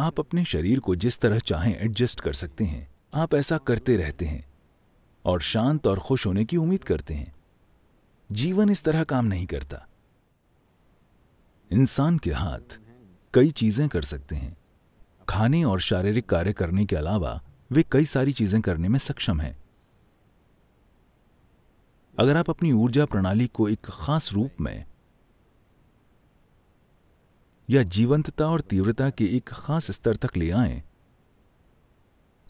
आप अपने शरीर को जिस तरह चाहें एडजस्ट कर सकते हैं आप ऐसा करते रहते हैं और शांत और खुश होने की उम्मीद करते हैं जीवन इस तरह काम नहीं करता इंसान के हाथ कई चीजें कर सकते हैं खाने और शारीरिक कार्य करने के अलावा वे कई सारी चीजें करने में सक्षम हैं अगर आप अपनी ऊर्जा प्रणाली को एक खास रूप में या जीवंतता और तीव्रता के एक खास स्तर तक ले आए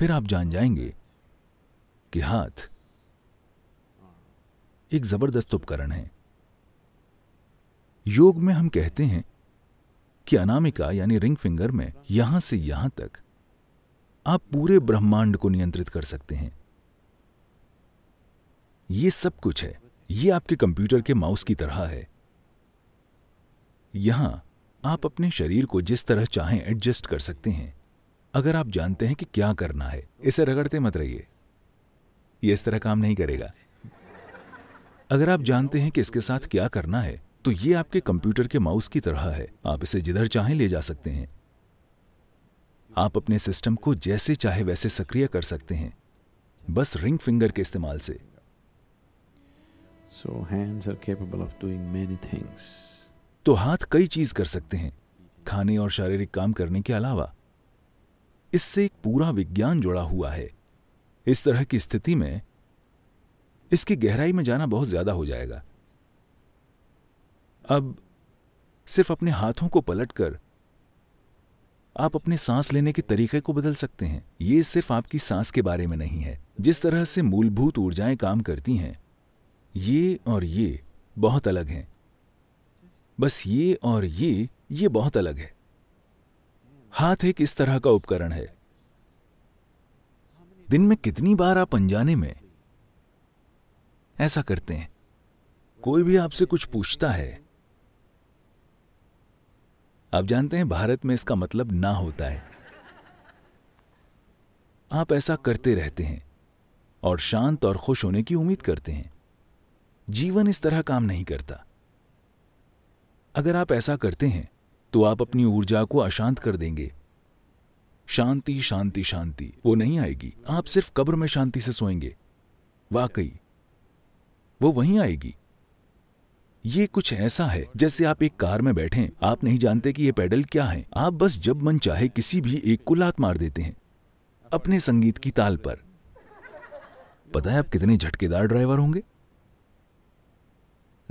फिर आप जान जाएंगे कि हाथ एक जबरदस्त उपकरण है योग में हम कहते हैं कि अनामिका यानी रिंग फिंगर में यहां से यहां तक आप पूरे ब्रह्मांड को नियंत्रित कर सकते हैं ये सब कुछ है ये आपके कंप्यूटर के माउस की तरह है यहां आप अपने शरीर को जिस तरह चाहें एडजस्ट कर सकते हैं अगर आप जानते हैं कि क्या करना है इसे रगड़ते मत रहिए यह इस तरह काम नहीं करेगा अगर आप जानते हैं कि इसके साथ क्या करना है तो ये आपके कंप्यूटर के माउस की तरह है आप इसे जिधर चाहें ले जा सकते हैं आप अपने सिस्टम को जैसे चाहे वैसे सक्रिय कर सकते हैं बस रिंग फिंगर के इस्तेमाल से so hands are capable of doing many things तो हाथ कई चीज कर सकते हैं खाने और शारीरिक काम करने के अलावा इससे एक पूरा विज्ञान जुड़ा हुआ है इस तरह की स्थिति में इसकी गहराई में जाना बहुत ज्यादा हो जाएगा अब सिर्फ अपने हाथों को पलटकर आप अपने सांस लेने के तरीके को बदल सकते हैं ये सिर्फ आपकी सांस के बारे में नहीं है जिस तरह से मूलभूत ऊर्जाएं काम करती हैं ये और ये बहुत अलग हैं बस ये और ये ये बहुत अलग है हाथ एक इस तरह का उपकरण है दिन में कितनी बार आप अनजाने में ऐसा करते हैं कोई भी आपसे कुछ पूछता है आप जानते हैं भारत में इसका मतलब ना होता है आप ऐसा करते रहते हैं और शांत और खुश होने की उम्मीद करते हैं जीवन इस तरह काम नहीं करता अगर आप ऐसा करते हैं तो आप अपनी ऊर्जा को अशांत कर देंगे शांति शांति शांति वो नहीं आएगी आप सिर्फ कब्र में शांति से सोएंगे वाकई वो वहीं आएगी ये कुछ ऐसा है जैसे आप एक कार में बैठे आप नहीं जानते कि ये पैडल क्या है आप बस जब मन चाहे किसी भी एक को लात मार देते हैं अपने संगीत की ताल पर पता है आप कितने झटकेदार ड्राइवर होंगे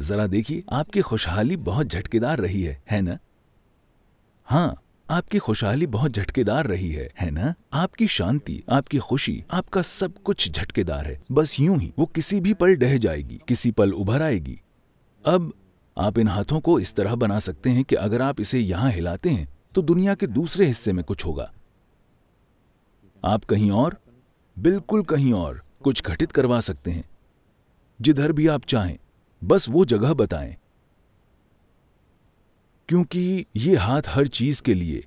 जरा देखिए आपकी खुशहाली बहुत झटकेदार रही है है ना हाँ आपकी खुशहाली बहुत झटकेदार रही है है ना आपकी शांति आपकी खुशी आपका सब कुछ झटकेदार है बस यूं ही वो किसी भी पल डह जाएगी किसी पल उभर आएगी अब आप इन हाथों को इस तरह बना सकते हैं कि अगर आप इसे यहां हिलाते हैं तो दुनिया के दूसरे हिस्से में कुछ होगा आप कहीं और बिल्कुल कहीं और कुछ घटित करवा सकते हैं जिधर भी आप चाहें बस वो जगह बताएं क्योंकि ये हाथ हर चीज के लिए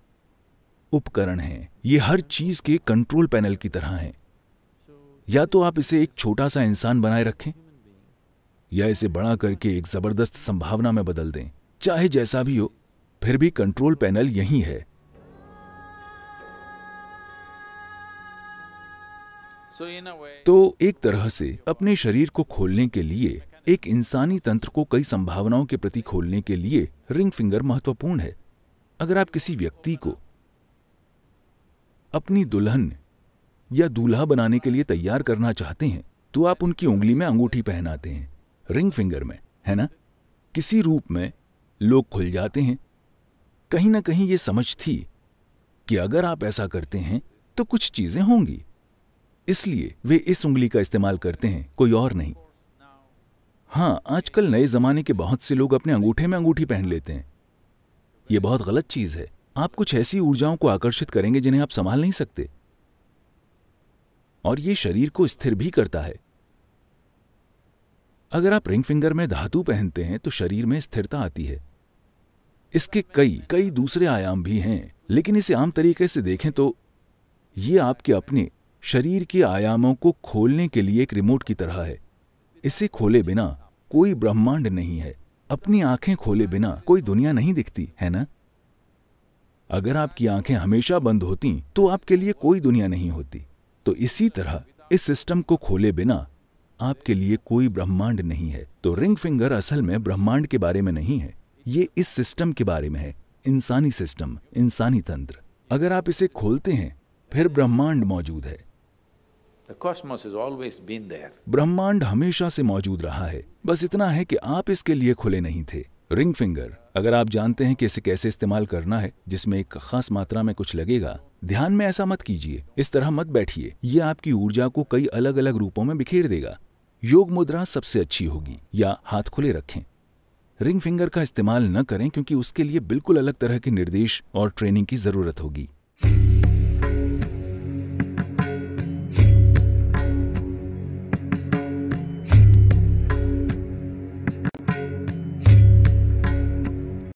उपकरण हैं ये हर चीज के कंट्रोल पैनल की तरह हैं या तो आप इसे एक छोटा सा इंसान बनाए रखें या इसे बड़ा करके एक जबरदस्त संभावना में बदल दें चाहे जैसा भी हो फिर भी कंट्रोल पैनल यही है तो एक तरह से अपने शरीर को खोलने के लिए एक इंसानी तंत्र को कई संभावनाओं के प्रति खोलने के लिए रिंग फिंगर महत्वपूर्ण है अगर आप किसी व्यक्ति को अपनी दुल्हन या दूल्हा बनाने के लिए तैयार करना चाहते हैं तो आप उनकी उंगली में अंगूठी पहनाते हैं रिंग फिंगर में है ना किसी रूप में लोग खुल जाते हैं कहीं ना कहीं ये समझ थी कि अगर आप ऐसा करते हैं तो कुछ चीजें होंगी इसलिए वे इस उंगली का इस्तेमाल करते हैं कोई और नहीं हाँ आजकल नए ज़माने के बहुत से लोग अपने अंगूठे में अंगूठी पहन लेते हैं ये बहुत गलत चीज़ है आप कुछ ऐसी ऊर्जाओं को आकर्षित करेंगे जिन्हें आप संभाल नहीं सकते और ये शरीर को स्थिर भी करता है अगर आप रिंग फिंगर में धातु पहनते हैं तो शरीर में स्थिरता आती है इसके कई कई दूसरे आयाम भी हैं लेकिन इसे आम तरीके से देखें तो ये आपके अपने शरीर के आयामों को खोलने के लिए एक रिमोट की तरह है इसे खोले बिना कोई ब्रह्मांड नहीं है अपनी आंखें खोले बिना कोई दुनिया नहीं दिखती है ना अगर आपकी आंखें हमेशा बंद होती तो आपके लिए कोई दुनिया नहीं होती तो इसी तरह इस सिस्टम को खोले बिना आपके लिए कोई ब्रह्मांड नहीं है तो रिंग फिंगर असल में ब्रह्मांड के बारे में नहीं है ये इस सिस्टम के बारे में है इंसानी सिस्टम इंसानी तंत्र अगर आप इसे खोलते हैं फिर ब्रह्मांड मौजूद है ब्रह्मांड हमेशा से मौजूद रहा है बस इतना है कि आप इसके लिए खुले नहीं थे रिंग फिंगर अगर आप जानते हैं कि इसे कैसे इस्तेमाल करना है जिसमें एक खास मात्रा में कुछ लगेगा ध्यान में ऐसा मत कीजिए इस तरह मत बैठिए ये आपकी ऊर्जा को कई अलग अलग रूपों में बिखेर देगा योग मुद्रा सबसे अच्छी होगी या हाथ खुले रखें रिंग फिंगर का इस्तेमाल न करें क्योंकि उसके लिए बिल्कुल अलग तरह के निर्देश और ट्रेनिंग की जरूरत होगी